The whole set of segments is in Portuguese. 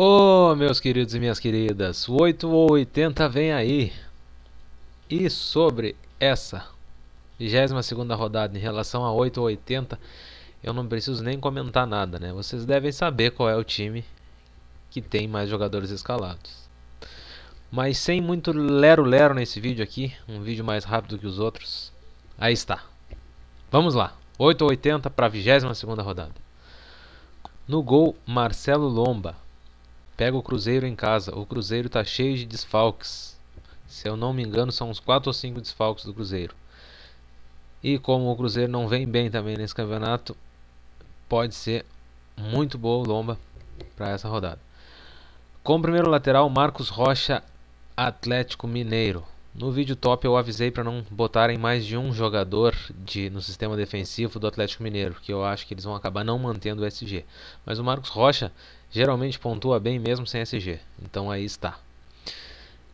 Oh, meus queridos e minhas queridas, o 8 ou 80 vem aí. E sobre essa 22ª rodada em relação a 8 ou 80, eu não preciso nem comentar nada, né? Vocês devem saber qual é o time que tem mais jogadores escalados. Mas sem muito lero-lero nesse vídeo aqui, um vídeo mais rápido que os outros. Aí está. Vamos lá. 8,80 para a 22 rodada. No gol, Marcelo Lomba. Pega o Cruzeiro em casa. O Cruzeiro está cheio de desfalques. Se eu não me engano, são uns 4 ou 5 desfalques do Cruzeiro. E como o Cruzeiro não vem bem também nesse campeonato, pode ser muito boa o Lomba para essa rodada. Com o primeiro lateral, Marcos Rocha, Atlético Mineiro. No vídeo top eu avisei para não botarem mais de um jogador de, no sistema defensivo do Atlético Mineiro, que eu acho que eles vão acabar não mantendo o SG. Mas o Marcos Rocha geralmente pontua bem mesmo sem SG, então aí está.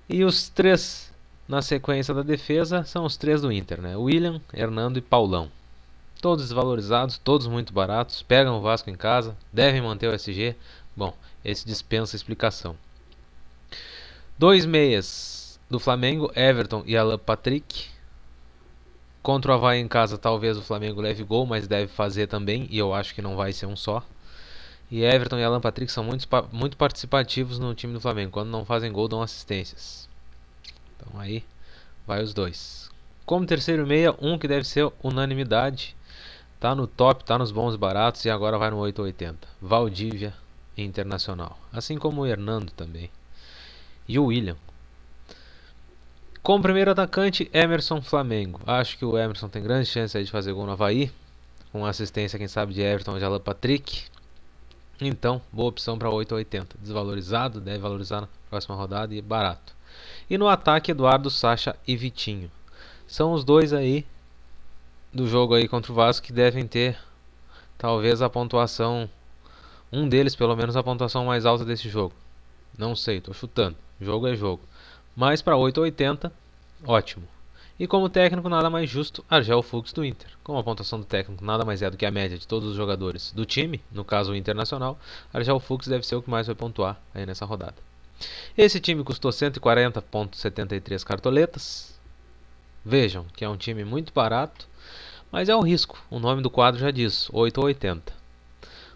E os três na sequência da defesa são os três do Inter, né? William, Hernando e Paulão. Todos desvalorizados, todos muito baratos, pegam o Vasco em casa, devem manter o SG. Bom, esse dispensa explicação. Dois meias, do Flamengo, Everton e Alan Patrick. Contra o Havaí em casa, talvez o Flamengo leve gol, mas deve fazer também, e eu acho que não vai ser um só. E Everton e Alan Patrick são muito, muito participativos no time do Flamengo. Quando não fazem gol, dão assistências. Então aí, vai os dois. Como terceiro meia, um que deve ser unanimidade. Tá no top, tá nos bons baratos e agora vai no 880. Valdívia Internacional. Assim como o Hernando também. E o William, como primeiro atacante, Emerson Flamengo. Acho que o Emerson tem grande chance de fazer gol no Havaí. Com assistência, quem sabe, de Everton de Alan Patrick. Então, boa opção para 8,80. Desvalorizado, deve valorizar na próxima rodada e é barato. E no ataque, Eduardo, Sacha e Vitinho. São os dois aí do jogo aí contra o Vasco que devem ter talvez a pontuação um deles pelo menos a pontuação mais alta desse jogo. Não sei, estou chutando. Jogo é jogo mas para 8,80, ótimo. E como técnico, nada mais justo, Argel Fux do Inter. Como a pontuação do técnico nada mais é do que a média de todos os jogadores do time, no caso o Internacional, Argel Fux deve ser o que mais vai pontuar aí nessa rodada. Esse time custou 140,73 cartoletas. Vejam que é um time muito barato, mas é um risco. O nome do quadro já diz, 880.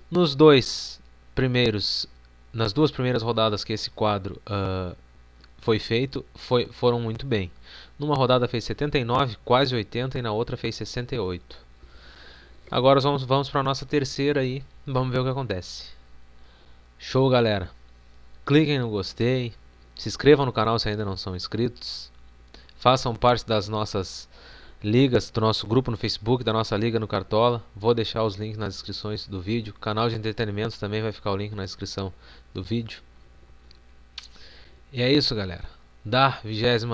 Nos dois primeiros, nas duas primeiras rodadas que esse quadro uh, foi feito foi, foram muito bem. Numa rodada fez 79, quase 80, e na outra fez 68. Agora vamos, vamos para a nossa terceira aí, vamos ver o que acontece. Show, galera! Cliquem no gostei, se inscrevam no canal se ainda não são inscritos, façam parte das nossas ligas, do nosso grupo no Facebook, da nossa liga no Cartola. Vou deixar os links nas descrições do vídeo. Canal de entretenimento também vai ficar o link na descrição do vídeo. E é isso, galera. Da 22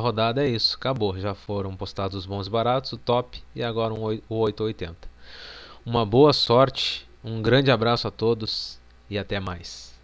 rodada é isso. Acabou. Já foram postados os bons baratos, o top e agora um, o 880. Uma boa sorte, um grande abraço a todos e até mais.